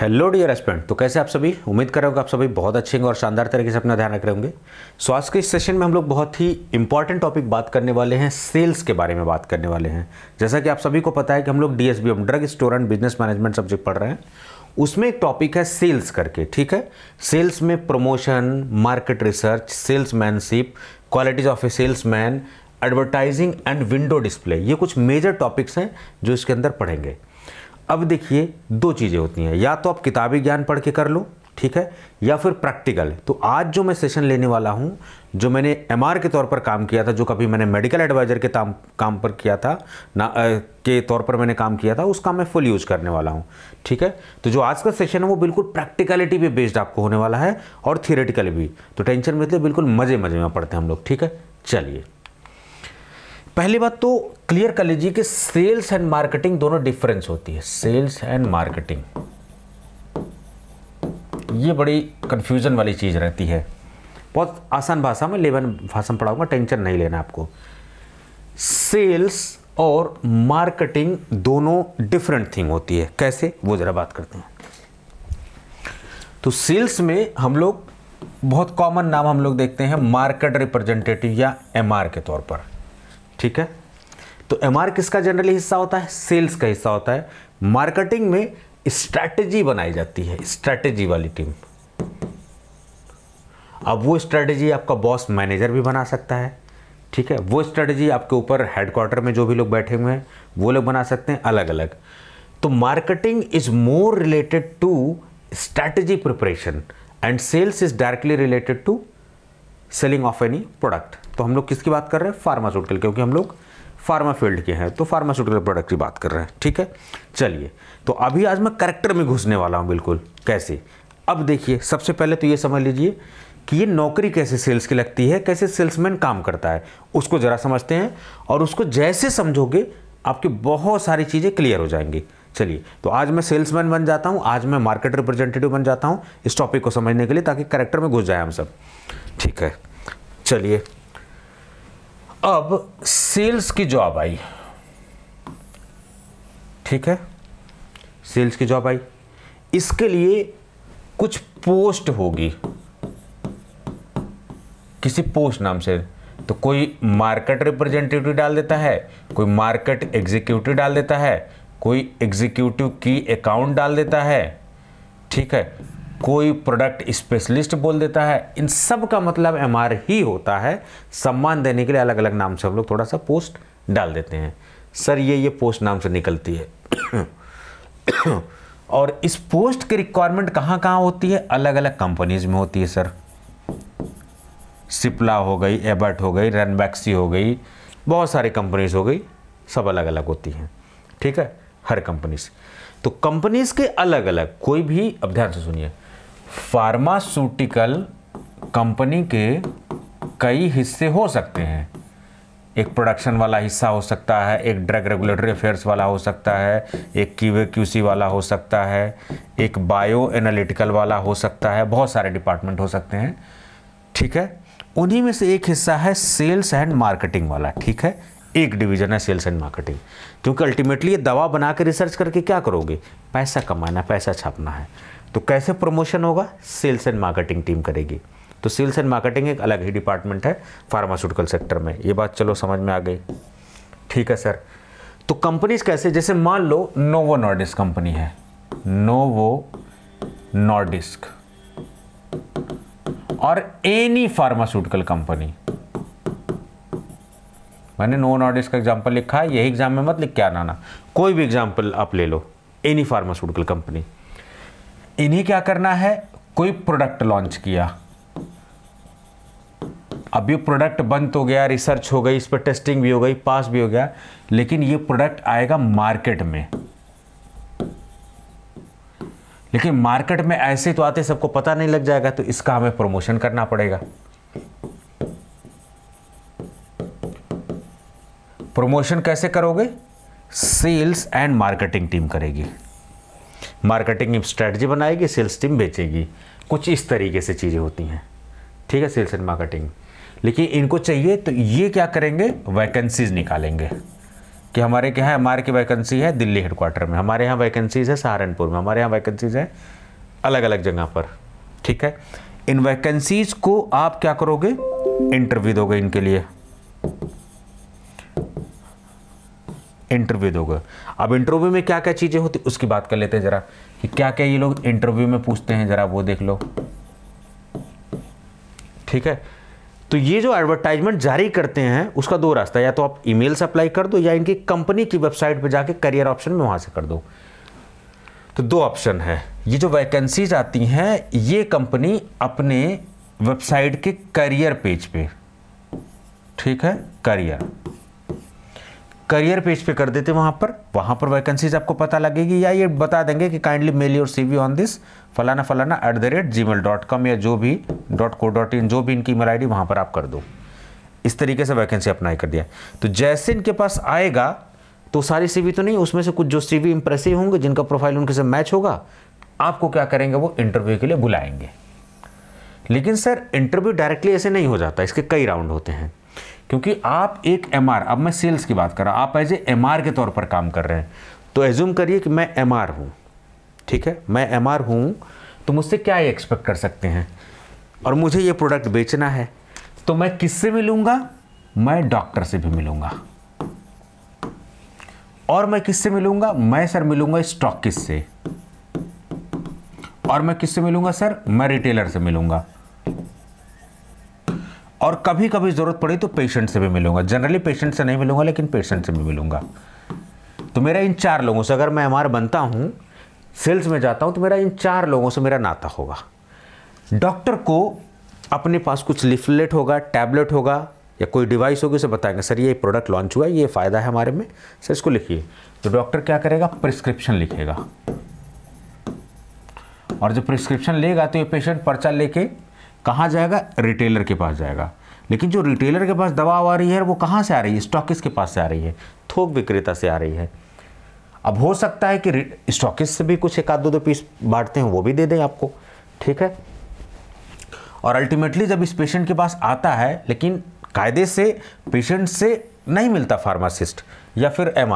hello dear एस्पेंट तो कैसे आप सभी उम्मीद कर रहे हो आप सभी बहुत अच्छे होंगे और शानदार तरीके से अपना ध्यान रख रहे होंगे स्वास्थ्य के इस सेशन में हम लोग बहुत ही इंपॉर्टेंट टॉपिक बात करने वाले हैं सेल्स के बारे में बात करने वाले हैं जैसा कि आप सभी को पता है कि हम लोग D drug store and business management subject पढ़ रहे हैं उसमें एक टॉपिक है सेल्स करके ठीक है सेल्स में promotion market research salesmanship qualities of a salesman advertising and window display ये कुछ मेजर टॉपिक्स हैं जो इसके अंदर पढ़ेंगे अब देखिए दो चीज़ें होती हैं या तो आप किताबी ज्ञान पढ़ के कर लो ठीक है या फिर प्रैक्टिकल तो आज जो मैं सेशन लेने वाला हूँ जो मैंने एम के तौर पर काम किया था जो कभी मैंने मेडिकल एडवाइज़र के ताम, काम पर किया था ना आ, के तौर पर मैंने काम किया था उसका मैं फुल यूज़ करने वाला हूँ ठीक है तो जो आज का सेशन है वो बिल्कुल प्रैक्टिकलिटी पे बेस्ड आपको होने वाला है और थियरेटिकल भी तो टेंशन मतलब बिल्कुल मज़े मज़े में पढ़ते हैं हम लोग ठीक है चलिए पहली बात तो क्लियर कर लीजिए कि सेल्स एंड मार्केटिंग दोनों डिफरेंस होती है सेल्स एंड मार्केटिंग ये बड़ी कंफ्यूजन वाली चीज़ रहती है बहुत आसान भाषा में लेवन भाषा में पढ़ाऊंगा टेंशन नहीं लेना आपको सेल्स और मार्केटिंग दोनों डिफरेंट थिंग होती है कैसे वो ज़रा बात करते हैं तो सेल्स में हम लोग बहुत कॉमन नाम हम लोग देखते हैं मार्केट रिप्रेजेंटेटिव या एमआर के तौर पर ठीक है तो एम किसका जनरली हिस्सा होता है सेल्स का हिस्सा होता है मार्केटिंग में स्ट्रैटेजी बनाई जाती है स्ट्रैटेजी वाली टीम अब वो स्ट्रैटेजी आपका बॉस मैनेजर भी बना सकता है ठीक है वो स्ट्रैटेजी आपके ऊपर हेडक्वार्टर में जो भी लोग बैठे हुए हैं वो लोग बना सकते हैं अलग अलग तो marketing is more related to strategy preparation and sales is directly related to selling of any product तो हम लोग किसकी बात कर रहे हैं फार्मास्यूटिकल क्योंकि हम लोग फार्मा फील्ड के हैं तो फार्मास्यूटिकल प्रोडक्ट की बात कर रहे हैं ठीक है चलिए तो अभी आज मैं करेक्टर में घुसने वाला हूँ बिल्कुल कैसे अब देखिए सबसे पहले तो ये समझ लीजिए कि ये नौकरी कैसे सेल्स की लगती है कैसे सेल्समैन काम करता है उसको ज़रा समझते हैं और उसको जैसे समझोगे आपकी बहुत सारी चीज़ें क्लियर हो जाएंगी चलिए तो आज मैं सेल्समैन बन जाता हूँ आज मैं मार्केट रिप्रेजेंटेटिव बन जाता हूँ इस टॉपिक को समझने के लिए ताकि करेक्टर में घुस जाए हम सब ठीक है चलिए अब सेल्स की जॉब आई ठीक है सेल्स की जॉब आई इसके लिए कुछ पोस्ट होगी किसी पोस्ट नाम से तो कोई मार्केट रिप्रेजेंटेटिव डाल देता है कोई मार्केट एग्जीक्यूटिव डाल देता है कोई एग्जीक्यूटिव की अकाउंट डाल देता है ठीक है कोई प्रोडक्ट स्पेशलिस्ट बोल देता है इन सब का मतलब एम ही होता है सम्मान देने के लिए अलग अलग नाम से हम लोग थोड़ा सा पोस्ट डाल देते हैं सर ये ये पोस्ट नाम से निकलती है और इस पोस्ट की रिक्वायरमेंट कहाँ कहाँ होती है अलग अलग कंपनीज में होती है सर सिप्ला हो गई एबर्ट हो गई रनबैक्सी हो गई बहुत सारी कंपनीज हो गई सब अलग अलग होती हैं ठीक है हर कंपनीज तो कंपनीज के अलग अलग कोई भी अब ध्यान से सुनिए फार्मास्यूटिकल कंपनी के कई हिस्से हो सकते हैं एक प्रोडक्शन वाला हिस्सा हो सकता है एक ड्रग रेगुलेटरी अफेयर्स वाला हो सकता है एक क्यूए क्यूसी वाला हो सकता है एक बायो एनालिटिकल वाला हो सकता है बहुत सारे डिपार्टमेंट हो सकते हैं ठीक है उन्हीं में से एक हिस्सा है सेल्स एंड मार्केटिंग वाला ठीक है एक डिवीजन है सेल्स एंड मार्केटिंग क्योंकि अल्टीमेटली ये दवा बना के रिसर्च करके क्या करोगे पैसा कमाना पैसा छापना है तो कैसे प्रमोशन होगा सेल्स एंड मार्केटिंग टीम करेगी तो सेल्स एंड मार्केटिंग एक अलग ही डिपार्टमेंट है फार्मास्यूटिकल सेक्टर में ये बात चलो समझ में आ गई ठीक है सर तो कंपनीज कैसे जैसे मान लो नोवो नॉर्डिस्क कंपनी है नोवो नॉर्डिस्क और एनी फार्मास्यूटिकल कंपनी मैंने नोवो नॉर्डिस्क का एग्जाम्पल लिखा है यही एग्जाम में मत लिख के आना कोई भी एग्जाम्पल आप ले लो एनी फार्मास्यूटिकल कंपनी इन्हें क्या करना है कोई प्रोडक्ट लॉन्च किया अब ये प्रोडक्ट बंद हो तो गया रिसर्च हो गई इस पर टेस्टिंग भी हो गई पास भी हो गया लेकिन ये प्रोडक्ट आएगा मार्केट में लेकिन मार्केट में ऐसे तो आते सबको पता नहीं लग जाएगा तो इसका हमें प्रमोशन करना पड़ेगा प्रमोशन कैसे करोगे सेल्स एंड मार्केटिंग टीम करेगी मार्केटिंग स्ट्रैटी बनाएगी सेल्स टीम बेचेगी कुछ इस तरीके से चीज़ें होती हैं ठीक है सेल्स एंड मार्केटिंग लेकिन इनको चाहिए तो ये क्या करेंगे वैकेंसीज़ निकालेंगे कि हमारे क्या है हमारे की वैकेंसी है दिल्ली हेडक्वार्टर में हमारे यहाँ वैकेंसीज़ है सहारनपुर में हमारे यहाँ वैकेंसीज़ है अलग अलग जगह पर ठीक है इन वैकेंसीज़ को आप क्या करोगे इंटरव्यू दोगे इनके लिए इंटरव्यू दोगे अब इंटरव्यू में क्या क्या चीज़ें होती उसकी बात कर लेते हैं ज़रा कि क्या क्या ये लोग इंटरव्यू में पूछते हैं ज़रा वो देख लो ठीक है तो ये जो एडवर्टाइजमेंट जारी करते हैं उसका दो रास्ता या तो आप ई मेल अप्लाई कर दो या इनकी कंपनी की वेबसाइट पर जाके करियर ऑप्शन में वहाँ से कर दो तो दो ऑप्शन है ये जो वैकेंसीज आती हैं ये कंपनी अपने वेबसाइट के करियर पेज पे ठीक है करियर करियर पेज पे कर देते वहाँ पर वहाँ पर वैकेंसीज आपको पता लगेगी या ये बता देंगे कि kindly mail your C on this फलाना फलाना at the rate gmail dot com या जो भी डॉट को डॉट इन जो भी इनकी मेल आई डी वहाँ पर आप कर दो इस तरीके से वैकेंसी अप्लाई कर दिया तो जैसे इनके पास आएगा तो सारी सीवी तो नहीं उसमें से कुछ जो सीवी इंप्रेसिव होंगे जिनका प्रोफाइल उनके से मैच होगा आपको क्या करेंगे वो इंटरव्यू के लिए बुलाएंगे लेकिन सर इंटरव्यू डायरेक्टली ऐसे नहीं हो जाता इसके कई राउंड होते हैं क्योंकि आप एक एम अब मैं सेल्स की बात कर रहा हूँ आप एज ए एम के तौर पर काम कर रहे हैं तो एज्यूम करिए कि मैं एम आर हूँ ठीक है मैं एम आर हूँ तो मुझसे क्या एक्सपेक्ट कर सकते हैं और मुझे ये प्रोडक्ट बेचना है तो मैं किससे मिलूंगा मैं डॉक्टर से भी मिलूंगा और मैं किससे मिलूंगा मैं सर मिलूंगा स्टॉक किस से और मैं किससे मिलूंगा सर मैं रिटेलर से मिलूंगा और कभी कभी ज़रूरत पड़ी तो पेशेंट से भी मिलूंगा जनरली पेशेंट से नहीं मिलूंगा लेकिन पेशेंट से भी मिलूंगा तो मेरा इन चार लोगों से अगर मैं एम बनता हूँ सेल्स में जाता हूँ तो मेरा इन चार लोगों से मेरा नाता होगा डॉक्टर को अपने पास कुछ लिफलेट होगा टैबलेट होगा या कोई डिवाइस होगी उसे बताएंगे सर ये प्रोडक्ट लॉन्च हुआ है ये फ़ायदा है हमारे में सर इसको लिखिए तो डॉक्टर क्या करेगा प्रिस्क्रिप्शन लिखेगा और जब प्रिस्क्रिप्शन लेगा तो ये पेशेंट पर्चा लेके कहाँ जाएगा रिटेलर के पास जाएगा लेकिन जो रिटेलर के पास दवा आ रही है वो कहाँ से आ रही है स्टॉकिस के पास से आ रही है थोक विक्रेता से आ रही है अब हो सकता है कि स्टॉकिस से भी कुछ एक आध दो दो पीस बांटते हैं वो भी दे दें आपको ठीक है और अल्टीमेटली जब इस पेशेंट के पास आता है लेकिन कायदे से पेशेंट से नहीं मिलता फार्मासिस्ट या फिर एम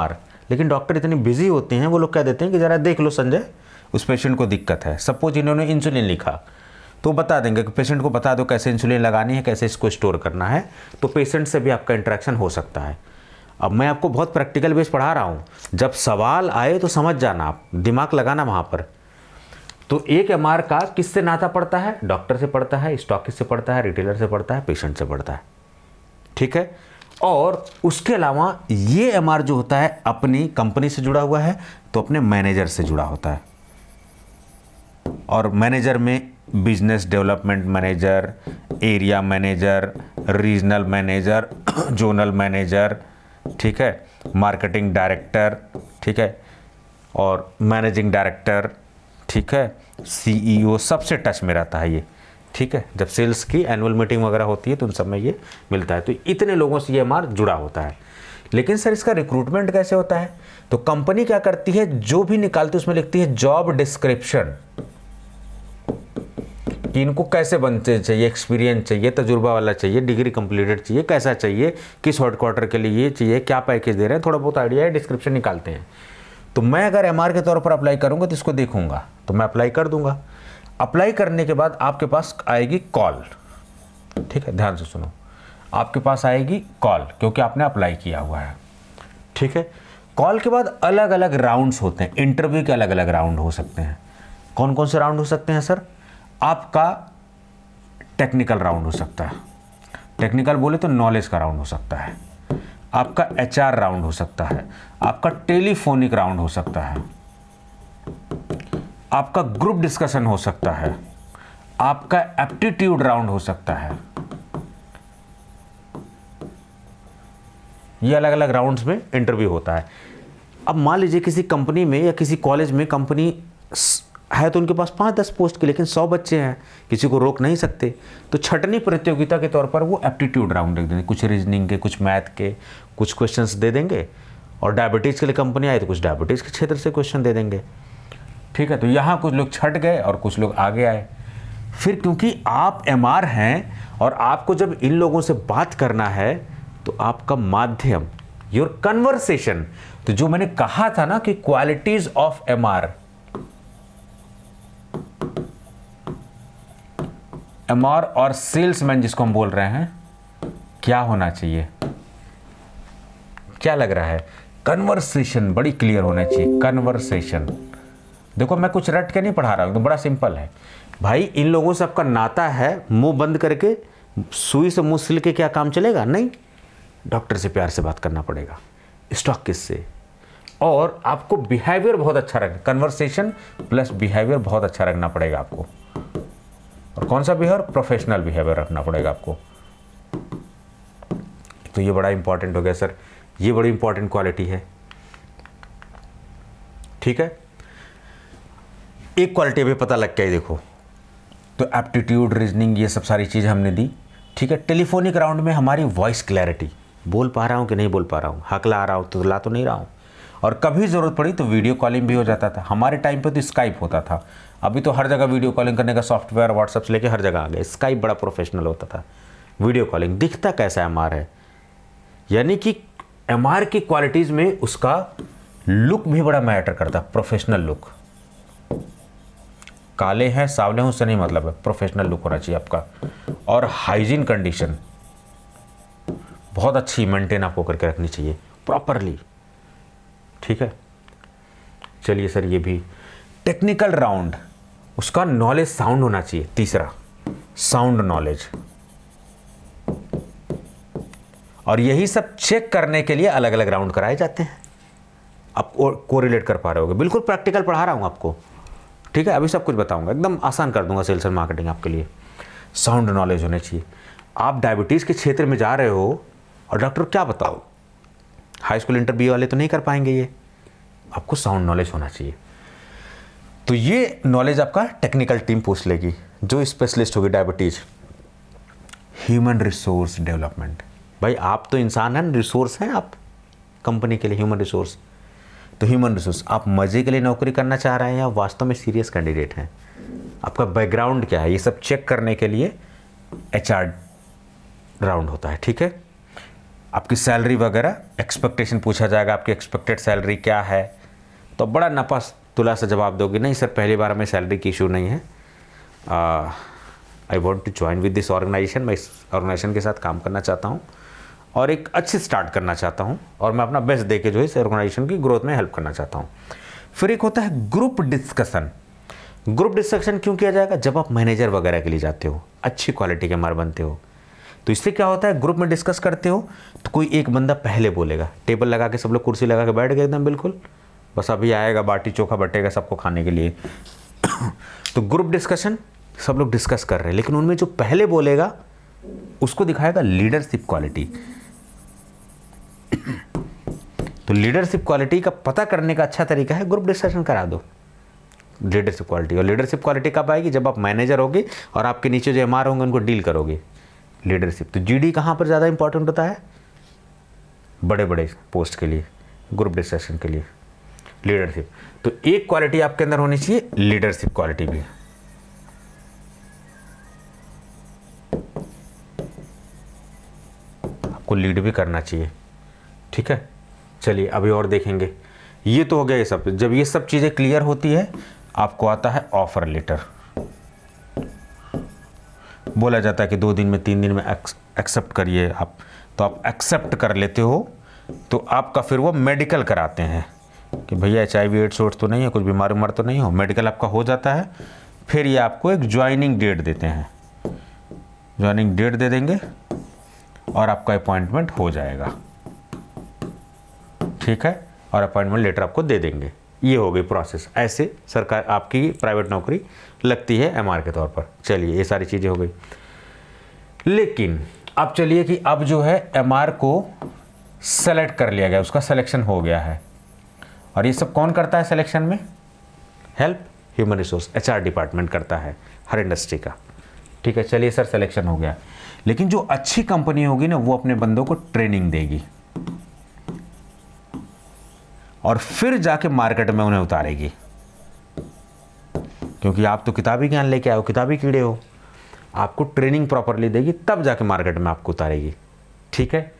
लेकिन डॉक्टर इतने बिजी होते हैं वो लोग कह देते हैं कि ज़रा देख लो संजय उस पेशेंट को दिक्कत है सपोज इन्होंने इंसुलिन लिखा तो बता देंगे कि पेशेंट को बता दो कैसे इंसुलिन लगानी है कैसे इसको स्टोर करना है तो पेशेंट से भी आपका इंट्रैक्शन हो सकता है अब मैं आपको बहुत प्रैक्टिकल बेस पढ़ा रहा हूँ जब सवाल आए तो समझ जाना आप दिमाग लगाना वहाँ पर तो एक एम का किससे नाता पड़ता है डॉक्टर से पड़ता है स्टॉक से पड़ता है रिटेलर से पड़ता है पेशेंट से पड़ता है ठीक है और उसके अलावा ये एम जो होता है अपनी कंपनी से जुड़ा हुआ है तो अपने मैनेजर से जुड़ा होता है और मैनेजर में business development manager area manager regional manager zonal manager ठीक है मार्केटिंग डायरेक्टर ठीक है और मैनेजिंग डायरेक्टर ठीक है सीईओ e सबसे टच में रहता है ये ठीक है जब सेल्स की एनुअल मीटिंग वगैरह होती है तो उन सब में ये मिलता है तो इतने लोगों से ये मार जुड़ा होता है लेकिन सर इसका रिक्रूटमेंट कैसे होता है तो कंपनी क्या करती है जो भी निकालती है उसमें लिखती है जॉब डिस्क्रिप्शन कि इनको कैसे बनते चाहिए एक्सपीरियंस चाहिए तजुर्बा वाला चाहिए डिग्री कंप्लीटेड चाहिए कैसा चाहिए किस हॉट क्वार्टर के लिए ये चाहिए क्या पैकेज दे रहे हैं थोड़ा बहुत आइडिया है डिस्क्रिप्शन निकालते हैं तो मैं अगर एम के तौर पर अप्लाई करूँगा तो इसको देखूँगा तो मैं अप्लाई कर दूँगा अप्लाई करने के बाद आपके पास आएगी कॉल ठीक है ध्यान से सुनो आपके पास आएगी कॉल क्योंकि आपने अप्लाई किया हुआ है ठीक है कॉल के बाद अलग अलग राउंड्स होते हैं इंटरव्यू के अलग अलग राउंड हो सकते हैं कौन कौन से राउंड हो सकते हैं सर आपका टेक्निकल राउंड हो सकता है टेक्निकल बोले तो नॉलेज का राउंड हो सकता है आपका एच राउंड हो सकता है आपका टेलीफोनिक राउंड हो सकता है आपका ग्रुप डिस्कशन हो सकता है आपका एप्टीट्यूड राउंड हो सकता है ये अलग अलग राउंड्स में इंटरव्यू होता है अब मान लीजिए किसी कंपनी में या किसी कॉलेज में कंपनी है तो उनके पास पाँच दस पोस्ट के लेकिन सौ बच्चे हैं किसी को रोक नहीं सकते तो छटनी प्रतियोगिता के तौर पर वो एप्टीट्यूड राउंड रख देंगे कुछ रीजनिंग के कुछ मैथ के कुछ क्वेश्चंस दे देंगे और डायबिटीज़ के लिए कंपनी आई तो कुछ डायबिटीज़ के क्षेत्र से क्वेश्चन दे देंगे ठीक है तो यहाँ कुछ लोग छट गए और कुछ लोग आगे आए फिर क्योंकि आप एम हैं और आपको जब इन लोगों से बात करना है तो आपका माध्यम योर कन्वर्सेशन तो जो मैंने कहा था ना कि qualities of M R MR और सेल्समैन जिसको हम बोल रहे हैं क्या होना चाहिए क्या लग रहा है कन्वर्सेशन बड़ी क्लियर होना चाहिए कन्वर्सेशन देखो मैं कुछ रट के नहीं पढ़ा रहा हूं तो बड़ा सिंपल है भाई इन लोगों से आपका नाता है मुंह बंद करके सुई से मुंह सिल के क्या काम चलेगा नहीं डॉक्टर से प्यार से बात करना पड़ेगा स्टॉक किससे और आपको बिहेवियर बहुत अच्छा रख कन्वर्सेशन प्लस बिहेवियर बहुत अच्छा रखना पड़ेगा आपको और कौन सा बिहेवियर प्रोफेशनल बिहेवियर रखना पड़ेगा आपको तो ये बड़ा इंपॉर्टेंट हो गया सर ये बड़ी इंपॉर्टेंट क्वालिटी है ठीक है एक क्वालिटी अभी पता लग गया देखो तो एप्टीट्यूड रीजनिंग ये सब सारी चीज़ हमने दी ठीक है टेलीफोनिक राउंड में हमारी वॉइस क्लैरिटी बोल पा रहा हूँ कि नहीं बोल पा रहा हूँ हकला आ रहा हूँ तो ला तो नहीं रहा हूँ और कभी ज़रूरत पड़ी तो वीडियो कॉलिंग भी हो जाता था हमारे टाइम पर तो स्काइप होता था अभी तो हर जगह वीडियो कॉलिंग करने का सॉफ्टवेयर व्हाट्सअप से लेके हर जगह आ गया स्काइप बड़ा प्रोफेशनल होता था वीडियो कॉलिंग दिखता कैसा एम है यानी कि एम की क्वालिटीज़ में उसका लुक भी बड़ा मैटर करता प्रोफेशनल लुक काले हैं सावले हैं उससे नहीं मतलब है प्रोफेशनल लुक होना चाहिए आपका और हाइजीन कंडीशन बहुत अच्छी मेंटेन आपको करके रखनी चाहिए प्रॉपरली ठीक है चलिए सर ये भी टेक्निकल राउंड उसका नॉलेज साउंड होना चाहिए तीसरा साउंड नॉलेज और यही सब चेक करने के लिए अलग अलग राउंड कराए जाते हैं आप कोरिलेट कर पा रहे होगे बिल्कुल प्रैक्टिकल पढ़ा रहा हूँ आपको ठीक है अभी सब कुछ बताऊंगा एकदम आसान कर दूंगा सेल्स एंड मार्केटिंग आपके लिए साउंड नॉलेज होने चाहिए आप डायबिटीज़ के क्षेत्र में जा रहे हो और डॉक्टर क्या बताओ हाई स्कूल इंटरव्यू वाले तो नहीं कर पाएंगे ये आपको साउंड नॉलेज होना चाहिए तो ये नॉलेज आपका टेक्निकल टीम पूछ लेगी जो स्पेशलिस्ट होगी डायबिटीज ह्यूमन रिसोर्स डेवलपमेंट भाई आप तो इंसान हैं रिसोर्स हैं आप कंपनी के लिए ह्यूमन रिसोर्स तो ह्यूमन रिसोर्स आप मज़े के लिए नौकरी करना चाह रहे हैं या वास्तव में सीरियस कैंडिडेट हैं आपका बैकग्राउंड क्या है ये सब चेक करने के लिए एच राउंड होता है ठीक है आपकी सैलरी वगैरह एक्सपेक्टेशन पूछा जाएगा आपकी एक्सपेक्टेड सैलरी क्या है तो बड़ा नपस तुला सा जवाब दोगे नहीं सर पहली बार हमें सैलरी की इशू नहीं है I want to join with this organization मैं इस ऑर्गेनाइजेशन के साथ काम करना चाहता हूँ और एक अच्छे स्टार्ट करना चाहता हूँ और मैं अपना बेस्ट दे के जो है इस ऑर्गेनाइजेशन की ग्रोथ में हेल्प करना चाहता हूँ फिर एक होता है ग्रुप डिस्कशन ग्रुप डिस्कशन क्यों किया जाएगा जब आप मैनेजर वगैरह के लिए जाते हो अच्छी क्वालिटी के मार बनते हो तो इससे क्या होता है ग्रुप में डिस्कस करते हो तो कोई एक बंदा पहले बोलेगा टेबल लगा के सब लोग कुर्सी लगा के बैठ गए एकदम बिल्कुल बस अभी आएगा बाटी चोखा बटेगा सबको खाने के लिए तो ग्रुप डिस्कशन सब लोग डिस्कस कर रहे हैं लेकिन उनमें जो पहले बोलेगा उसको दिखाएगा लीडरशिप क्वालिटी तो लीडरशिप क्वालिटी का पता करने का अच्छा तरीका है ग्रुप डिस्कशन करा दो लीडरशिप क्वालिटी और लीडरशिप क्वालिटी कब आएगी जब आप मैनेजर होगे और आपके नीचे जो एम होंगे उनको डील करोगे लीडरशिप तो जी डी कहाँ पर ज़्यादा इंपॉर्टेंट होता है बड़े बड़े पोस्ट के लिए ग्रुप डिस्कशन के लिए लीडरशिप तो एक क्वालिटी आपके अंदर होनी चाहिए लीडरशिप क्वालिटी भी आपको लीड भी करना चाहिए ठीक है चलिए अभी और देखेंगे ये तो हो गया ये सब जब ये सब चीज़ें क्लियर होती है आपको आता है ऑफर लेटर बोला जाता है कि दो दिन में तीन दिन में एक्सेप्ट करिए आप तो आप एक्सेप्ट कर लेते हो तो आपका फिर वो मेडिकल कराते हैं कि भैया एच आई एड्स वोड्स तो नहीं है कुछ बीमारी उमर तो नहीं हो मेडिकल आपका हो जाता है फिर ये आपको एक ज्वाइनिंग डेट देते हैं ज्वाइनिंग डेट दे देंगे और आपका अपॉइंटमेंट हो जाएगा ठीक है और अपॉइंटमेंट लेटर आपको दे देंगे ये हो गई प्रोसेस ऐसे सरकार आपकी प्राइवेट नौकरी लगती है एमआर के तौर पर चलिए ये सारी चीज़ें हो गई लेकिन अब चलिए कि अब जो है एमआर को सेलेक्ट कर लिया गया उसका सिलेक्शन हो गया है और ये सब कौन करता है सिलेक्शन में help human resource H department करता है हर इंडस्ट्री का ठीक है चलिए सर सिलेक्शन हो गया लेकिन जो अच्छी कंपनी होगी ना वो अपने बंदों को ट्रेनिंग देगी और फिर जाके मार्केट में उन्हें उतारेगी क्योंकि आप तो किताबी ज्ञान लेके आए हो किताबी कीड़े हो आपको ट्रेनिंग प्रॉपरली देगी तब जाके मार्केट में आपको उतारेगी ठीक है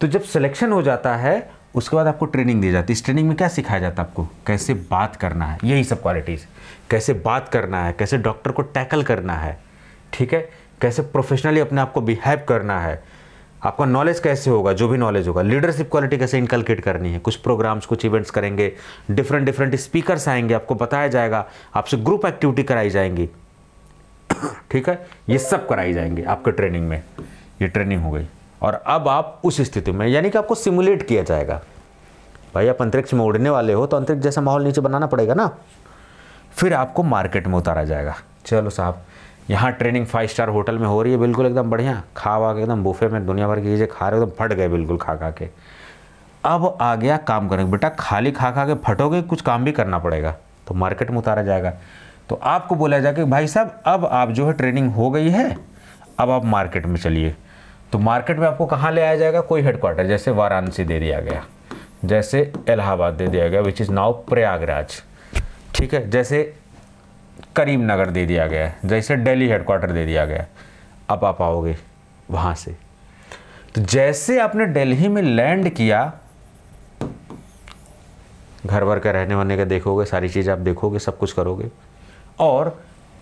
तो जब सिलेक्शन हो जाता है उसके बाद आपको ट्रेनिंग दी जाती है इस ट्रेनिंग में क्या सिखाया जाता है आपको कैसे बात करना है यही सब क्वालिटीज़ कैसे बात करना है कैसे डॉक्टर को टैकल करना है ठीक है कैसे प्रोफेशनली अपने आप को बिहेव करना है आपका नॉलेज कैसे होगा जो भी नॉलेज होगा लीडरशिप क्वालिटी कैसे इनकलकेट करनी है कुछ प्रोग्राम्स कुछ इवेंट्स करेंगे डिफरेंट डिफरेंट स्पीकर्स आएंगे आपको बताया जाएगा आपसे ग्रुप एक्टिविटी कराई जाएंगी ठीक है ये सब कराई जाएंगे आपके ट्रेनिंग में ये ट्रेनिंग हो गई और अब आप उस स्थिति में यानी कि आपको सिमुलेट किया जाएगा भाई आप अंतरिक्ष में उड़ने वाले हो तो अंतरिक्ष जैसा माहौल नीचे बनाना पड़ेगा ना फिर आपको मार्केट में उतारा जाएगा चलो साहब यहाँ ट्रेनिंग फाइव स्टार होटल में हो रही है बिल्कुल एकदम बढ़िया खा वा के एकदम बुफे में दुनिया भर की चीज़ें खा रहे हो एकदम फट गए बिल्कुल खा खा के अब आ गया काम करेंगे बेटा खाली खा खा के फटोगे कुछ काम भी करना पड़ेगा तो मार्केट में उतारा जाएगा तो आपको बोला जाएगा कि भाई साहब अब आप जो है ट्रेनिंग हो गई है अब आप मार्केट में चलिए तो मार्केट में आपको कहाँ ले आया जाएगा कोई हेडक्वार्टर जैसे वाराणसी दे दिया गया जैसे इलाहाबाद दे दिया गया विच इज़ नाउ प्रयागराज ठीक है जैसे करीमनगर दे दिया गया जैसे दिल्ली हेडक्वार्टर दे दिया गया अब आप आओगे वहाँ से तो जैसे आपने दिल्ली में लैंड किया घर भर के रहने वहने का देखोगे सारी चीज़ आप देखोगे सब कुछ करोगे और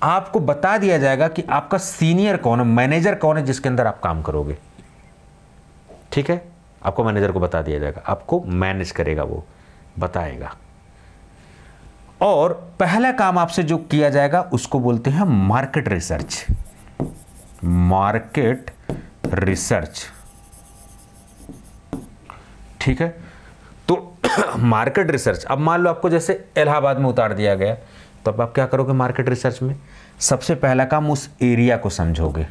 आपको बता दिया जाएगा कि आपका सीनियर कौन है मैनेजर कौन है जिसके अंदर आप काम करोगे ठीक है आपको मैनेजर को बता दिया जाएगा आपको मैनेज करेगा वो बताएगा और पहला काम आपसे जो किया जाएगा उसको बोलते हैं मार्केट रिसर्च मार्केट रिसर्च ठीक है तो मार्केट रिसर्च अब मान लो आपको जैसे इलाहाबाद में उतार दिया गया तो अब आप क्या करोगे मार्केट रिसर्च में सबसे पहला काम उस एरिया को समझोगे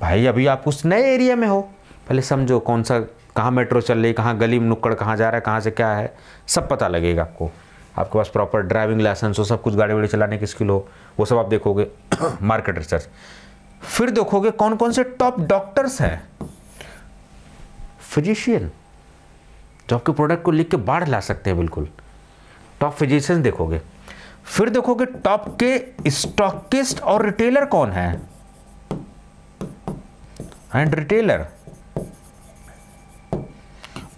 भाई अभी आप उस नए एरिया में हो पहले समझो कौन सा कहाँ मेट्रो चल रही है कहाँ गली नुक्कड़ कहाँ जा रहा है कहाँ से क्या है सब पता लगेगा आपको आपके पास प्रॉपर ड्राइविंग लाइसेंस हो सब कुछ गाड़ी वाड़ी चलाने की स्किल हो वो सब आप देखोगे मार्केट रिसर्च फिर देखोगे कौन कौन से टॉप डॉक्टर्स हैं फिजिशियन जो आपके प्रोडक्ट को लिख के बाढ़ ला सकते हैं बिल्कुल टॉप फिजिशियंस देखोगे फिर देखोगे टॉप के स्टॉकिस्ट और रिटेलर कौन है एंड रिटेलर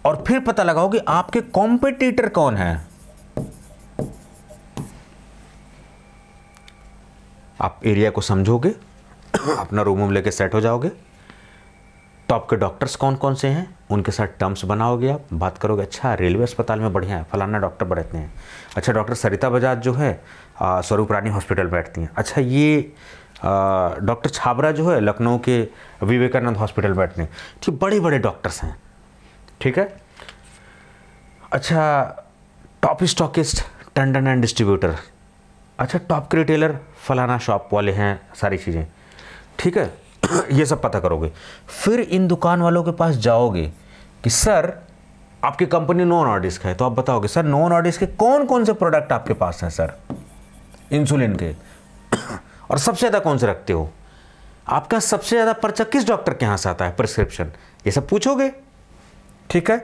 और फिर पता लगाओगे आपके कॉम्पिटिटर कौन है आप एरिया को समझोगे अपना रूम वूम लेके सेट हो जाओगे तो आपके डॉक्टर्स कौन कौन से हैं उनके साथ टर्म्स बनाओगे आप बात करोगे अच्छा रेलवे अस्पताल में बढ़िया है फलाना डॉक्टर बैठते हैं अच्छा डॉक्टर सरिता बजाज जो है स्वरूप रानी हॉस्पिटल बैठती हैं अच्छा ये डॉक्टर छाबरा जो है लखनऊ के विवेकानंद हॉस्पिटल बैठते हैं ठीक बड़े बड़े डॉक्टर्स हैं ठीक है अच्छा top stockist Tandon and distributor अच्छा टॉप के रिटेलर फलाना शॉप वाले हैं सारी चीज़ें ठीक है ये सब पता करोगे फिर इन दुकान वालों के पास जाओगे कि सर आपकी कंपनी नॉन का है तो आप बताओगे सर नॉन ऑर्डिस्क के कौन कौन से प्रोडक्ट आपके पास हैं सर इंसुलिन के और सबसे ज़्यादा कौन से रखते हो आपका सबसे ज़्यादा पर्चा किस डॉक्टर के यहाँ से आता है प्रिस्क्रिप्शन ये सब पूछोगे ठीक है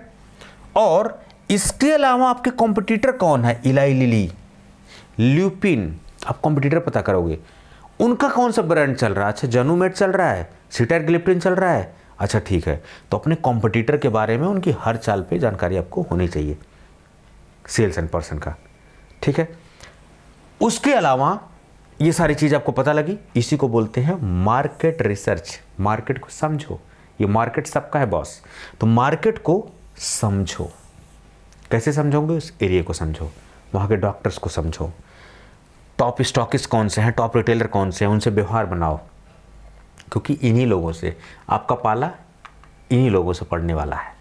और इसके अलावा आपके कॉम्पिटिटर कौन है इलाई लिली ल्यूपिन आप कॉम्पिटिटर पता करोगे उनका कौन सा ब्रांड चल रहा है अच्छा जनूमेट चल रहा है सीटर ग्लिप्टिन चल रहा है अच्छा ठीक है तो अपने कॉम्पिटिटर के बारे में उनकी हर चाल पे जानकारी आपको होनी चाहिए सेल्स एंड पर्सन का ठीक है उसके अलावा ये सारी चीज़ आपको पता लगी इसी को बोलते हैं मार्केट रिसर्च मार्केट को समझो ये मार्केट सबका है बॉस तो मार्केट को समझो कैसे समझोगे उस एरिया को समझो वहां के डॉक्टर्स को समझो टॉप स्टॉकिस कौन से हैं टॉप रिटेलर कौन से हैं उनसे व्यवहार बनाओ क्योंकि इन्हीं लोगों से आपका पाला इन्हीं लोगों से पड़ने वाला है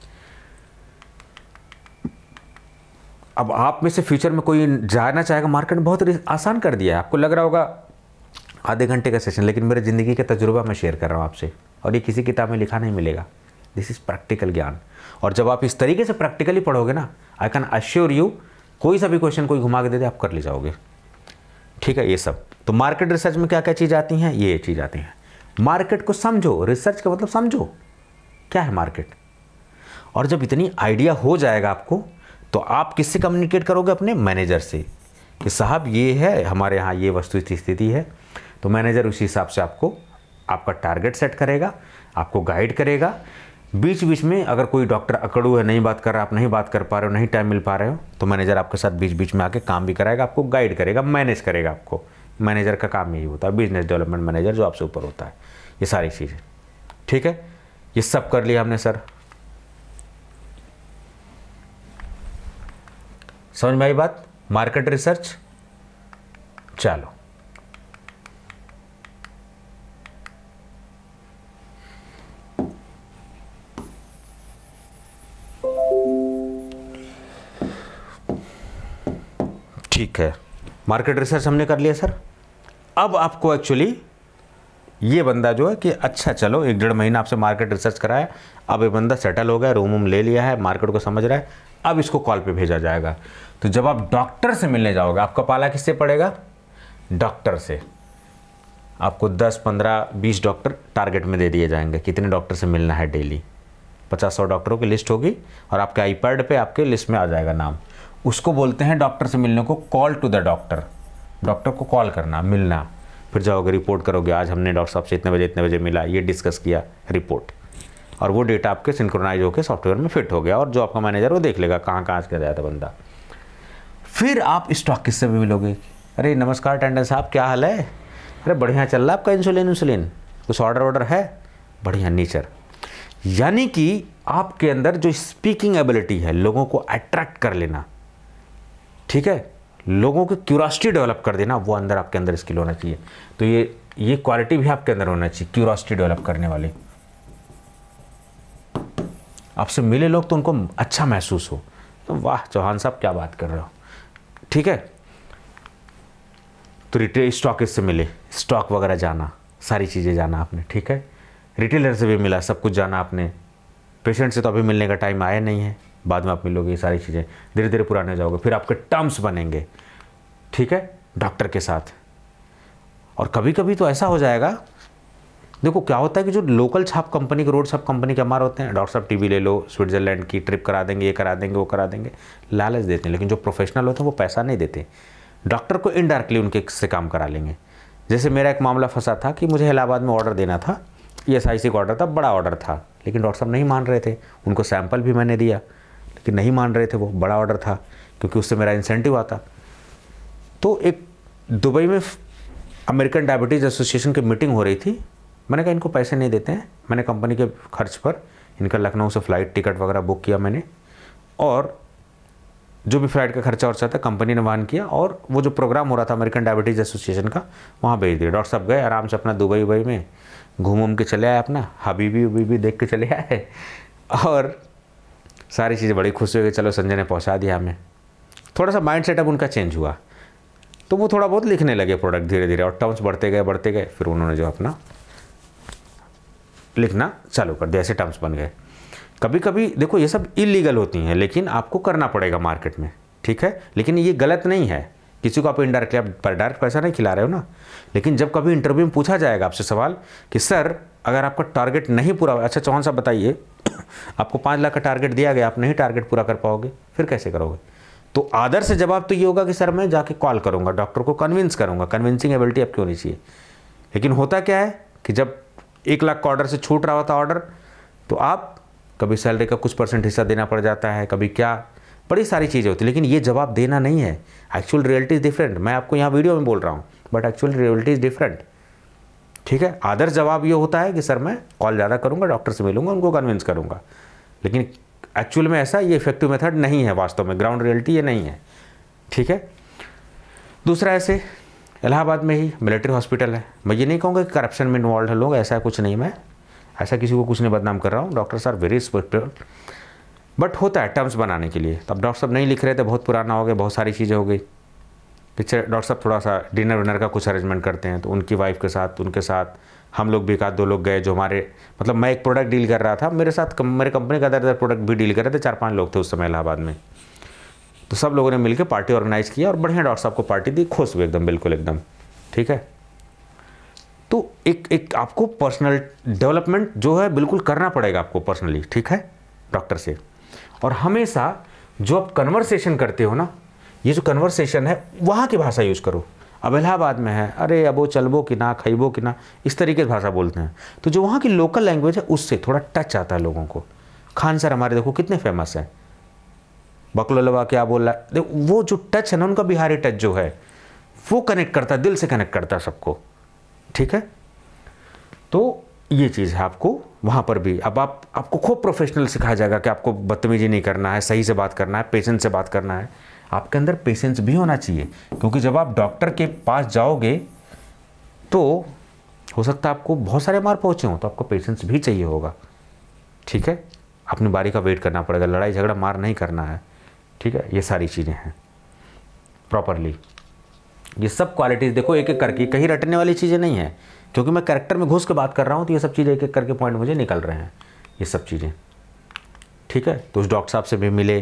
अब आप में से फ्यूचर में कोई जाना चाहेगा मार्केट बहुत आसान कर दिया है आपको लग रहा होगा आधे घंटे का सेशन लेकिन मेरे ज़िंदगी का तजुर्बा मैं शेयर कर रहा हूँ आपसे और ये किसी किताब में लिखा नहीं मिलेगा दिस इज़ प्रैक्टिकल ज्ञान और जब आप इस तरीके से प्रैक्टिकली पढ़ोगे ना आई कैन अश्योर यू कोई सा भी क्वेश्चन कोई घुमा के दे दे आप कर ले जाओगे ठीक है ये सब तो मार्केट रिसर्च में क्या क्या चीज़ आती हैं ये चीज़ आती हैं मार्केट को समझो रिसर्च का मतलब समझो क्या है मार्केट और जब इतनी आइडिया हो जाएगा आपको तो आप किससे कम्युनिकेट करोगे अपने मैनेजर से कि साहब ये है हमारे यहाँ ये वस्तु स्थिति है तो मैनेजर उसी हिसाब से आपको आपका टारगेट सेट करेगा आपको गाइड करेगा बीच बीच में अगर कोई डॉक्टर अकड़ू है नहीं बात कर रहा आप नहीं बात कर पा रहे हो नहीं टाइम मिल पा रहे हो तो मैनेजर आपके साथ बीच बीच में आके काम भी कराएगा आपको गाइड करेगा मैनेज करेगा आपको मैनेजर का काम यही होता है बिजनेस डेवलपमेंट मैनेजर जो आपसे ऊपर होता है ये सारी चीज़ें ठीक है ये सब कर लिया हमने सर समझ में आई बात मार्केट रिसर्च चलो ठीक है मार्केट रिसर्च हमने कर लिया सर अब आपको एक्चुअली ये बंदा जो है कि अच्छा चलो एक डेढ़ महीना आपसे मार्केट रिसर्च कराया अब ये बंदा सेटल हो गया रूम वूम ले लिया है मार्केट को समझ रहा है अब इसको कॉल पे भेजा जाएगा तो जब आप डॉक्टर से मिलने जाओगे आपका पाला किससे पड़ेगा डॉक्टर से आपको 10, 15, 20 डॉक्टर टारगेट में दे दिए जाएंगे कितने डॉक्टर से मिलना है डेली पचास सौ डॉक्टरों की लिस्ट होगी और आपके आईपैड पे आपके लिस्ट में आ जाएगा नाम उसको बोलते हैं डॉक्टर से मिलने को call to the doctor doctor को कॉल करना मिलना फिर जाओगे रिपोर्ट करोगे आज हमने डॉक्टर साहब से इतने बजे इतने बजे मिला ये डिस्कस किया रिपोर्ट और वो डेटा आपके सिंक्रोनाइज होकर सॉफ्टवेयर में फिट हो गया और जो आपका मैनेजर वो देख लेगा कहाँ कहाँ आज गया था बंदा फिर आप स्टॉक किससे भी मिलोगे अरे नमस्कार टंडन साहब क्या हाल है अरे बढ़िया चल रहा है आपका इंसुलिन इंसुलिन कुछ ऑर्डर ऑर्डर है बढ़िया नेचर यानी कि आपके अंदर जो स्पीकिंग एबिलिटी है लोगों को अट्रैक्ट कर लेना ठीक है लोगों की क्यूरासिटी डेवलप कर देना वो अंदर आपके अंदर स्किल होना चाहिए तो ये ये क्वालिटी भी आपके अंदर होना चाहिए क्यूरासिटी डेवलप करने वाली आपसे मिले लोग तो उनको अच्छा महसूस हो तो वाह चौहान साहब क्या बात कर रहे हो ठीक है तो रिटेल स्टॉक इससे मिले स्टॉक वगैरह जाना सारी चीज़ें जाना आपने ठीक है रिटेलर से भी मिला सब कुछ जाना आपने पेशेंट से तो अभी मिलने का टाइम आया नहीं है बाद में आप मिलोगे ये सारी चीज़ें धीरे धीरे पुराने जाओगे फिर आपके टर्म्स बनेंगे ठीक है डॉक्टर के साथ और कभी कभी तो ऐसा हो जाएगा देखो क्या होता है कि जो लोकल छाप कंपनी के रोड छाप कंपनी के हमारे होते हैं डॉक्टर साहब टीवी ले लो स्विट्जरलैंड की ट्रिप करा देंगे ये करा देंगे वो करा देंगे लालच देते हैं लेकिन जो प्रोफेशनल होते हैं वो पैसा नहीं देते डॉक्टर को इनडायरेक्टली उनके से काम करा लेंगे जैसे मेरा एक मामला फंसा था कि मुझे इलाहाबाद में ऑर्डर देना था ई एस आई सी का ऑर्डर था बड़ा ऑर्डर था लेकिन डॉक्टर साहब नहीं मान रहे थे उनको सैंपल भी मैंने दिया कि नहीं मान रहे थे वो बड़ा ऑर्डर था क्योंकि उससे मेरा इंसेंटिव आता तो एक दुबई में अमेरिकन डायबिटीज़ एसोसिएशन की मीटिंग हो रही थी मैंने कहा इनको पैसे नहीं देते हैं मैंने कंपनी के खर्च पर इनका लखनऊ से फ़्लाइट टिकट वगैरह बुक किया मैंने और जो भी फ्लाइट का खर्चा वर्चा था कंपनी ने वाहन किया और वो जो प्रोग्राम हो रहा था अमेरिकन डायबिटीज़ एसोसिएशन का वहाँ भेज दिया डॉक्टर साहब गए आराम से अपना दुबई उबई में घूम घूम के चले आए अपना हबीबी उबीबी देख के चले आए और सारी चीज़ें बड़ी खुशी हुई गई चलो संजय ने पहुँचा दिया हमें थोड़ा सा माइंड सेटअप उनका चेंज हुआ तो वो थोड़ा बहुत लिखने लगे प्रोडक्ट धीरे धीरे और टर्म्स बढ़ते गए बढ़ते गए फिर उन्होंने जो अपना लिखना चालू कर दिया ऐसे टर्म्स बन गए कभी कभी देखो ये सब इलीगल होती हैं लेकिन आपको करना पड़ेगा मार्केट में ठीक है लेकिन ये गलत नहीं है किसी को आप इनडायरेक्टली आप डायरेक्ट पैसा नहीं खिला रहे हो ना लेकिन जब कभी इंटरव्यू में पूछा जाएगा आपसे सवाल कि सर अगर आपका टारगेट नहीं पूरा अच्छा चौहान साहब बताइए आपको पाँच लाख का टारगेट दिया गया आप नहीं टारगेट पूरा कर पाओगे फिर कैसे करोगे तो आदर्श जवाब तो ये होगा कि सर मैं जाके कॉल करूँगा डॉक्टर को कन्विंस करूँगा कन्विंसिंग एबिलिटी आपकी होनी चाहिए लेकिन होता क्या है कि जब एक लाख का ऑर्डर से छूट रहा होता ऑर्डर तो आप कभी सैलरी का कुछ परसेंट हिस्सा देना पड़ जाता है कभी क्या बड़ी सारी चीज़ें होती लेकिन ये जवाब देना नहीं है एक्चुअल रियलिटी इज़ डिफरेंट मैं आपको यहाँ वीडियो में बोल रहा हूँ but actual reality is different ठीक है आदर जवाब ये होता है कि सर मैं कॉल ज़्यादा करूँगा डॉक्टर से मिलूँगा उनको कन्विंस करूँगा लेकिन एक्चुअल में ऐसा ये इफेक्टिव मेथड नहीं है वास्तव में ग्राउंड रियलिटी ये नहीं है ठीक है दूसरा ऐसे इलाहाबाद में ही मिलिट्री हॉस्पिटल है मैं ये नहीं कहूँगा कि करप्शन में इन्वॉल्व है लोग ऐसा कुछ नहीं मैं ऐसा किसी को कुछ नहीं बदनाम कर रहा हूँ doctors are very respectable but होता है टर्म्स बनाने के लिए तो अब डॉक्टर साहब नहीं लिख रहे थे बहुत पुराना हो गया बहुत सारी चीज़ें हो गई पिक्चर डॉक्टर साहब थोड़ा सा डिनर विनर का कुछ अरेंजमेंट करते हैं तो उनकी वाइफ के साथ उनके साथ हम लोग भी एक दो लोग गए जो हमारे मतलब मैं एक प्रोडक्ट डील कर रहा था मेरे साथ कम, मेरे कंपनी का दर प्रोडक्ट भी डील कर रहे थे चार पाँच लोग थे उस समय इलाहाबाद में तो सब लोगों ने मिलकर पार्टी ऑर्गेनाइज़ किया और बढ़िया डॉक्टर साहब को पार्टी दी खुश हुए एकदम बिल्कुल एकदम ठीक है तो एक एक आपको पर्सनल डेवलपमेंट जो है बिल्कुल करना पड़ेगा आपको पर्सनली ठीक है डॉक्टर से और हमेशा जो आप कन्वर्सेशन करते हो ना ये जो कन्वर्सेशन है वहाँ की भाषा यूज़ करो अब इलाहाबाद में है अरे अबो चलबो कि ना खैबो कि ना इस तरीके की भाषा बोलते हैं तो जो वहाँ की लोकल लैंग्वेज है उससे थोड़ा टच आता है लोगों को खान सर हमारे देखो कितने फेमस हैं बकलोलवा क्या बोल रहा है देखो वो जो टच है ना उनका बिहारी टच जो है वो कनेक्ट करता है दिल से कनेक्ट करता है सबको ठीक है तो ये चीज़ है आपको वहाँ पर भी अब आप आपको खूब प्रोफेशनल सिखाया जाएगा कि आपको बदतमीजी नहीं करना है सही से बात करना है पेशेंट से बात करना है आपके अंदर पेशेंस भी होना चाहिए क्योंकि जब आप डॉक्टर के पास जाओगे तो हो सकता है आपको बहुत सारे मार पहुँचे हों तो आपको पेशेंस भी चाहिए होगा ठीक है अपनी बारी का वेट करना पड़ेगा लड़ाई झगड़ा मार नहीं करना है ठीक है ये सारी चीज़ें हैं प्रॉपरली ये सब क्वालिटीज़ देखो एक एक करके कहीं रटने वाली चीज़ें नहीं है क्योंकि मैं करेक्टर में घुस के बात कर रहा हूँ तो ये सब चीज़ें एक एक करके पॉइंट मुझे निकल रहे हैं ये सब चीज़ें ठीक है तो उस डॉक्टर साहब से भी मिले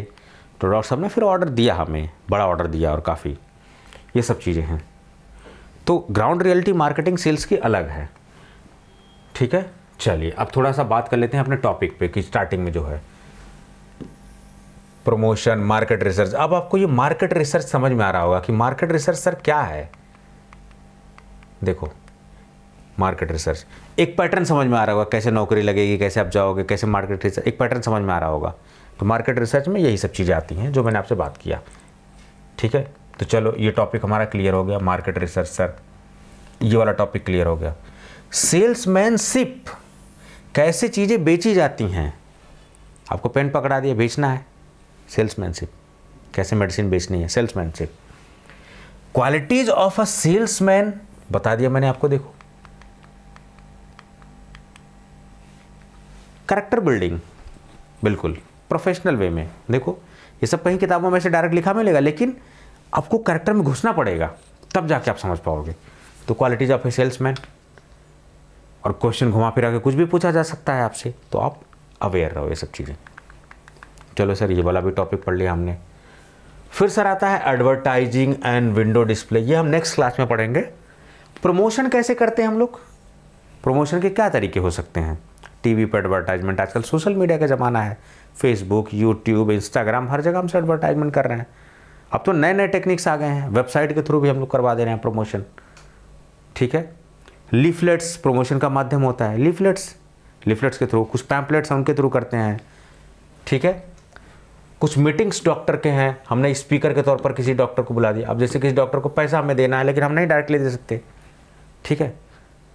तो डॉक्टर साहब ने फिर ऑर्डर दिया हमें बड़ा ऑर्डर दिया और काफ़ी ये सब चीज़ें हैं तो ग्राउंड रियलिटी मार्केटिंग सेल्स की अलग है ठीक है चलिए अब थोड़ा सा बात कर लेते हैं अपने टॉपिक पे कि स्टार्टिंग में जो है प्रमोशन मार्केट रिसर्च अब आपको ये मार्केट रिसर्च समझ में आ रहा होगा कि मार्केट रिसर्च सर क्या है देखो मार्केट रिसर्च एक पैटर्न समझ में आ रहा होगा कैसे नौकरी लगेगी कैसे आप जाओगे कैसे मार्केट रिसर्च एक पैटर्न समझ में आ रहा होगा तो मार्केट रिसर्च में यही सब चीज़ें आती हैं जो मैंने आपसे बात किया ठीक है तो चलो ये टॉपिक हमारा क्लियर हो गया मार्केट रिसर्च सर ये वाला टॉपिक क्लियर हो गया सेल्समैनशिप कैसे चीज़ें बेची जाती हैं आपको पेन पकड़ा दिया बेचना है सेल्समैनशिप कैसे मेडिसिन बेचनी है salesmanship qualities of a salesman बता दिया मैंने आपको देखो करेक्टर बिल्डिंग बिल्कुल प्रोफेशनल वे में देखो ये सब कहीं किताबों में से डायरेक्ट लिखा मिलेगा लेकिन आपको करेक्टर में घुसना पड़ेगा तब जाके आप समझ पाओगे तो क्वालिटीज ऑफ ए सेल्समैन और क्वेश्चन घुमा फिरा के कुछ भी पूछा जा सकता है आपसे तो आप अवेयर रहो ये सब चीज़ें चलो सर ये वाला भी टॉपिक पढ़ लिया हमने फिर सर आता है एडवर्टाइजिंग एंड विंडो डिस्प्ले ये हम नेक्स्ट क्लास में पढ़ेंगे प्रमोशन कैसे करते हैं हम लोग प्रमोशन के क्या तरीके हो सकते हैं टीवी पर एडवर्टाइजमेंट आजकल सोशल मीडिया का ज़माना है फेसबुक यूट्यूब इंस्टाग्राम हर जगह हमसे एडवर्टाइजमेंट कर रहे हैं अब तो नए नए टेक्निक्स आ गए हैं वेबसाइट के थ्रू भी हम लोग करवा दे रहे हैं प्रमोशन ठीक है लीफलेट्स प्रमोशन का माध्यम होता है लीफलेट्स लिफलेट्स के थ्रू कुछ पैम्पलेट्स हम उनके थ्रू करते हैं ठीक है कुछ मीटिंग्स डॉक्टर के हैं हमने स्पीकर के तौर पर किसी डॉक्टर को बुला दिया अब जैसे किसी डॉक्टर को पैसा हमें देना है लेकिन हम नहीं डायरेक्टली दे सकते ठीक है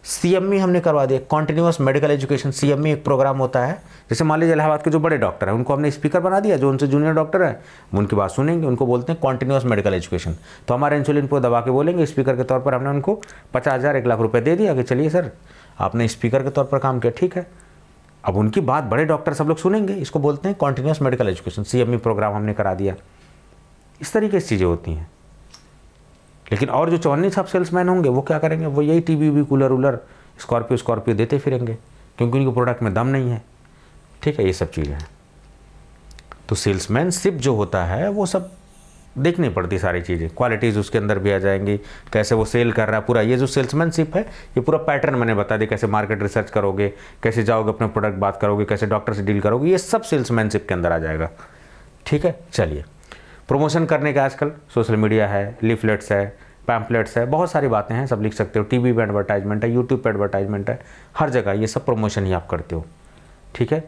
सी e हमने करवा दिया कॉन्टिन्यूस मेडिकल एजुकेशन सी एक प्रोग्राम होता है जैसे मान लीजिए इलाहाबाद के जो बड़े डॉक्टर हैं उनको हमने स्पीकर बना दिया जो उनसे जूनियर डॉक्टर हैं उनकी बात सुनेंगे उनको बोलते हैं कॉन्टिन्यूस मेडिकल एजुकेशन तो हमारे इंसुलिन को दबा के बोलेंगे स्पीकर के तौर पर हमने उनको पचास हज़ार एक लाख रुपये दे दिया कि चलिए सर आपने स्पीकर के तौर पर काम किया ठीक है अब उनकी बात बड़े डॉक्टर सब लोग सुनेंगे इसको बोलते हैं continuous medical education C programme हमने करा दिया इस तरीके से चीज़ें होती हैं लेकिन और जो चौवनी साहब सेल्समैन होंगे वो क्या करेंगे वो यही टी वी कूलर वूलर स्कॉर्पियो स्कॉर्पियो देते फिरेंगे क्योंकि उनके प्रोडक्ट में दम नहीं है ठीक है ये सब चीज़ें हैं तो सेल्समैनशिप जो होता है वो सब देखनी पड़ती सारी चीज़ें क्वालिटीज़ उसके अंदर भी आ जाएंगी कैसे वो सेल कर रहा है पूरा ये जो सेल्समैनशिप है ये पूरा पैटर्न मैंने बता दिया कैसे मार्केट रिसर्च करोगे कैसे जाओगे अपने प्रोडक्ट बात करोगे कैसे डॉक्टर से डील करोगे ये सब सेल्समैनशिप के अंदर आ जाएगा ठीक है चलिए प्रमोशन करने का आजकल सोशल मीडिया है लिफलेट्स है पैम्पलेट्स है बहुत सारी बातें हैं सब लिख सकते हो टीवी पे एडवर्टाइजमेंट है यूट्यूब पे एडवर्टाइजमेंट है हर जगह ये सब प्रमोशन ही आप करते हो ठीक है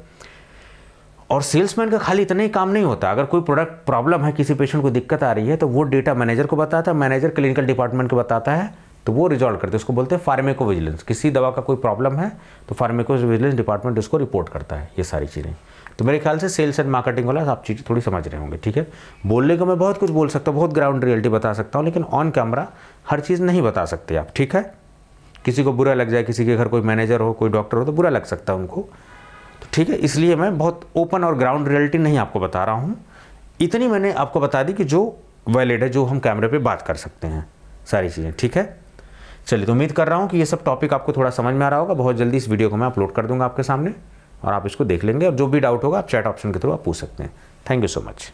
और सेल्समैन का खाली इतना ही काम नहीं होता अगर कोई प्रोडक्ट प्रॉब्लम है किसी पेशेंट को दिक्कत आ रही है तो वो डेटा मैनेजर को बताता है मैनेजर क्लिनिकल डिपार्टमेंट को बताता है तो वो रिजॉल्व करते हैं उसको बोलते हैं फार्मेको विजिलेंस किसी दवा का कोई प्रॉब्लम है तो फार्मेको विजिलेंस डिपार्टमेंट उसको रिपोर्ट करता है ये सारी चीज़ें तो मेरे ख्याल से सेल्स एंड मार्केटिंग वाला आप चीज़ थोड़ी समझ रहे होंगे ठीक है बोलने को मैं बहुत कुछ बोल सकता हूँ बहुत ग्राउंड रियलिटी बता सकता हूँ लेकिन ऑन कैमरा हर चीज़ नहीं बता सकते आप ठीक है किसी को बुरा लग जाए किसी के घर कोई मैनेजर हो कोई डॉक्टर हो तो बुरा लग सकता है उनको तो ठीक है इसलिए मैं बहुत ओपन और ग्राउंड रियलिटी नहीं आपको बता रहा हूँ इतनी मैंने आपको बता दी कि जो वैलिड है जो हम कैमरे पर बात कर सकते हैं सारी चीज़ें ठीक है चलिए तो उम्मीद कर रहा हूँ कि ये सब टॉपिक आपको थोड़ा समझ में आ रहा होगा बहुत जल्दी इस वीडियो को मैं अपलोड कर दूंगा आपके सामने और आप इसको देख लेंगे और जो भी डाउट होगा आप चैट ऑप्शन के थ्रू आप पूछ सकते हैं थैंक यू सो मच